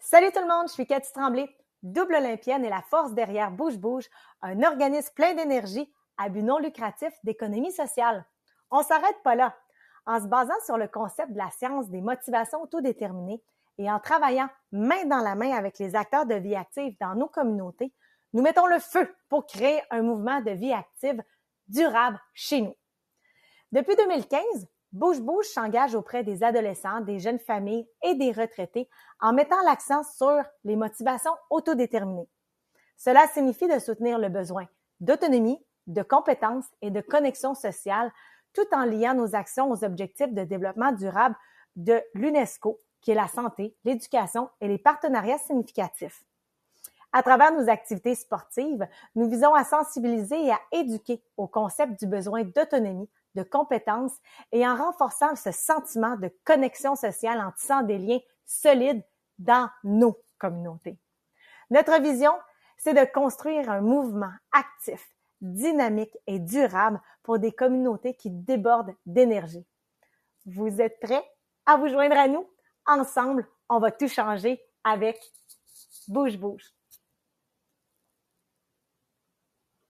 Salut tout le monde, je suis Cathy Tremblay, double olympienne et la force derrière Bouge Bouge, un organisme plein d'énergie à but non lucratif d'économie sociale. On s'arrête pas là. En se basant sur le concept de la science des motivations autodéterminées et en travaillant main dans la main avec les acteurs de vie active dans nos communautés, nous mettons le feu pour créer un mouvement de vie active durable chez nous. Depuis 2015, Bouche Bouche s'engage auprès des adolescents, des jeunes familles et des retraités en mettant l'accent sur les motivations autodéterminées. Cela signifie de soutenir le besoin d'autonomie, de compétences et de connexion sociale tout en liant nos actions aux objectifs de développement durable de l'UNESCO, qui est la santé, l'éducation et les partenariats significatifs. À travers nos activités sportives, nous visons à sensibiliser et à éduquer au concept du besoin d'autonomie, de compétences et en renforçant ce sentiment de connexion sociale en tissant des liens solides dans nos communautés. Notre vision, c'est de construire un mouvement actif, dynamique et durable pour des communautés qui débordent d'énergie. Vous êtes prêts à vous joindre à nous? Ensemble, on va tout changer avec Bouge Bouge.